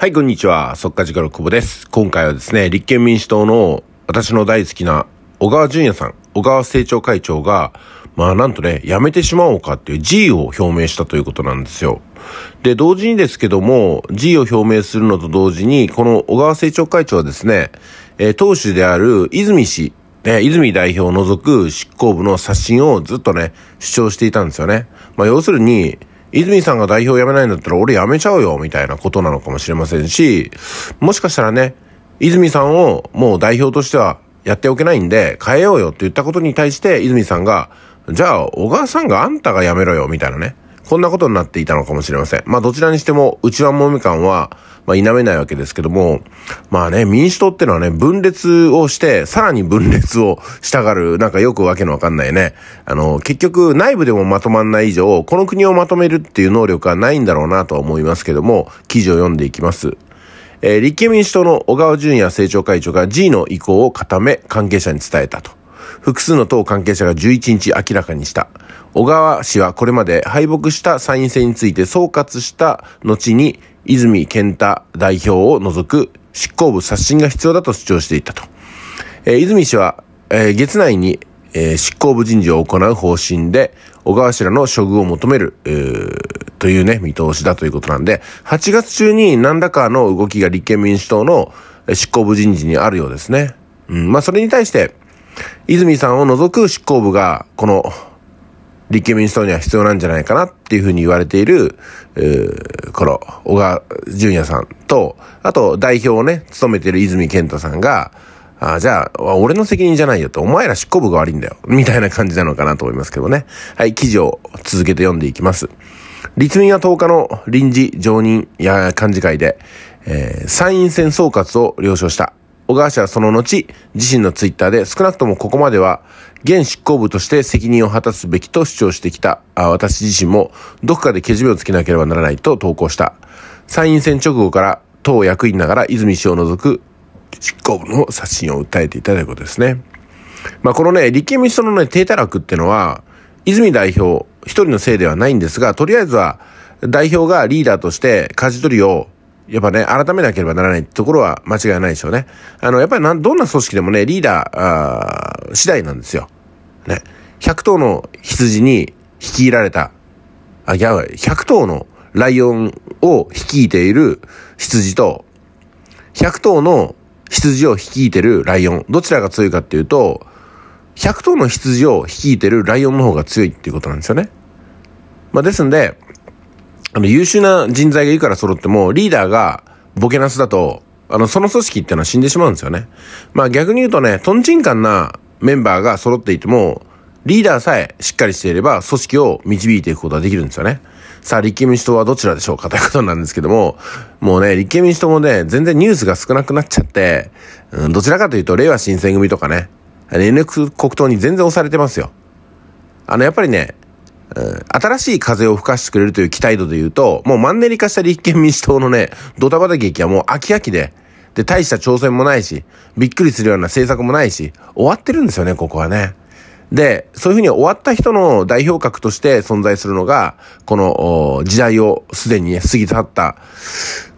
はい、こんにちは。速時間の久保です。今回はですね、立憲民主党の私の大好きな小川淳也さん、小川政調会長が、まあなんとね、辞めてしまおうかっていう辞意を表明したということなんですよ。で、同時にですけども、辞意を表明するのと同時に、この小川政調会長はですね、えー、党首である泉氏、ね、泉代表を除く執行部の刷新をずっとね、主張していたんですよね。まあ要するに、泉さんが代表辞めないんだったら俺辞めちゃうよみたいなことなのかもしれませんし、もしかしたらね、泉さんをもう代表としてはやっておけないんで変えようよって言ったことに対して泉さんが、じゃあ小川さんがあんたが辞めろよみたいなね。こんなことになっていたのかもしれません。まあどちらにしても、内輪もみかんは、まあ否めないわけですけども、まあね、民主党ってのはね、分裂をして、さらに分裂をしたがる、なんかよくわけのわかんないね。あの、結局内部でもまとまんない以上、この国をまとめるっていう能力はないんだろうなとは思いますけども、記事を読んでいきます。えー、立憲民主党の小川淳也政調会長が G の意向を固め関係者に伝えたと。複数の党関係者が11日明らかにした。小川氏はこれまで敗北した参院選について総括した後に、泉健太代表を除く執行部刷新が必要だと主張していたと。えー、泉氏は、えー、月内に、えー、執行部人事を行う方針で、小川氏らの処遇を求める、えー、というね、見通しだということなんで、8月中に何らかの動きが立憲民主党の執行部人事にあるようですね。うん、まあそれに対して、泉さんを除く執行部が、この立憲民主党には必要なんじゃないかなっていうふうに言われている、この、小川淳也さんと、あと代表をね、務めている泉健太さんが、あじゃあ、俺の責任じゃないよと、お前ら執行部が悪いんだよ、みたいな感じなのかなと思いますけどね。はい、記事を続けて読んでいきます。立民は10日の臨時常任や幹事会で、えー、参院選総括を了承した。小川氏はその後、自身のツイッターで少なくともここまでは、現執行部として責任を果たすべきと主張してきた私自身も、どこかでけじめをつけなければならないと投稿した。参院選直後から党役員ながら泉氏を除く執行部の刷新を訴えていたということですね。まあ、このね、立憲民主党のね、低たらくってのは、泉代表一人のせいではないんですが、とりあえずは代表がリーダーとして舵取りをやっぱね、改めなければならないってところは間違いないでしょうね。あの、やっぱりなん、どんな組織でもね、リーダー、次第なんですよ。ね。100頭の羊に率いられた、あ、い100頭のライオンを率いている羊と、100頭の羊を率いてるライオン、どちらが強いかっていうと、100頭の羊を率いてるライオンの方が強いっていうことなんですよね。まあ、ですんで、あの、優秀な人材がいるから揃っても、リーダーがボケなすだと、あの、その組織ってのは死んでしまうんですよね。まあ逆に言うとね、トンチンカンなメンバーが揃っていても、リーダーさえしっかりしていれば組織を導いていくことができるんですよね。さあ、立憲民主党はどちらでしょうかということなんですけども、もうね、立憲民主党もね、全然ニュースが少なくなっちゃって、うん、どちらかというと、令和新選組とかね、NX 国党に全然押されてますよ。あの、やっぱりね、新しい風を吹かしてくれるという期待度で言うと、もうマンネリ化した立憲民主党のね、ドタバタ劇はもう飽き飽きで、で、大した挑戦もないし、びっくりするような政策もないし、終わってるんですよね、ここはね。で、そういうふうに終わった人の代表格として存在するのが、この時代をすでに過ぎ去った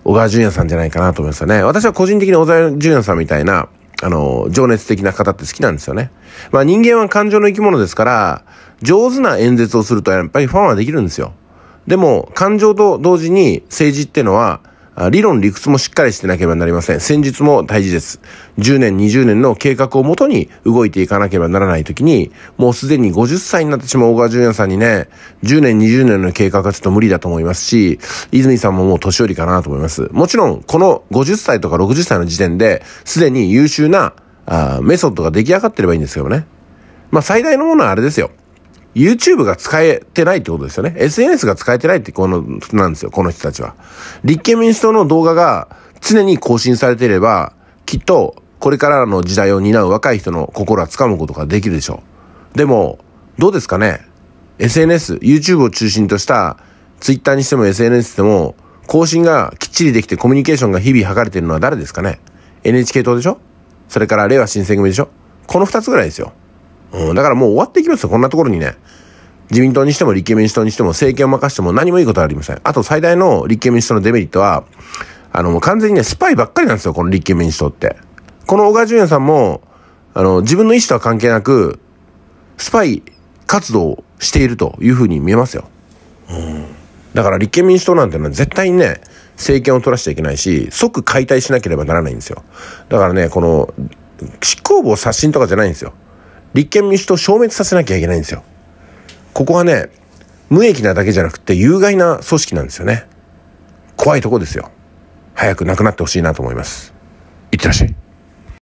小川淳也さんじゃないかなと思いますよね。私は個人的に小川淳也さんみたいな、あの、情熱的な方って好きなんですよね。まあ人間は感情の生き物ですから、上手な演説をするとやっぱりファンはできるんですよ。でも、感情と同時に政治ってのは、理論理屈もしっかりしてなければなりません。戦術も大事です。10年、20年の計画をもとに動いていかなければならないときに、もうすでに50歳になってしまう小川淳也さんにね、10年、20年の計画はちょっと無理だと思いますし、泉さんももう年寄りかなと思います。もちろん、この50歳とか60歳の時点で、すでに優秀なあメソッドが出来上がってればいいんですけどね。まあ、最大のものはあれですよ。YouTube が使えてないってことですよね。SNS が使えてないってこの、なんですよ、この人たちは。立憲民主党の動画が常に更新されていれば、きっとこれからの時代を担う若い人の心は掴むことができるでしょう。でも、どうですかね ?SNS、YouTube を中心とした Twitter にしても SNS でも、更新がきっちりできてコミュニケーションが日々図れているのは誰ですかね ?NHK 党でしょそれから令和新選組でしょこの二つぐらいですよ。うん、だからもう終わっていきますよ、こんなところにね。自民党にしても立憲民主党にしても政権を任しても何もいいことはありません。あと最大の立憲民主党のデメリットは、あの、もう完全にね、スパイばっかりなんですよ、この立憲民主党って。この小川淳也さんも、あの、自分の意思とは関係なく、スパイ活動をしているというふうに見えますよ。うん。だから立憲民主党なんてのは絶対にね、政権を取らしちゃいけないし、即解体しなければならないんですよ。だからね、この、執行部を刷新とかじゃないんですよ。立憲民主党消滅させなきゃいけないんですよ。ここはね、無益なだけじゃなくて有害な組織なんですよね。怖いとこですよ。早くなくなってほしいなと思います。いってらっしゃい。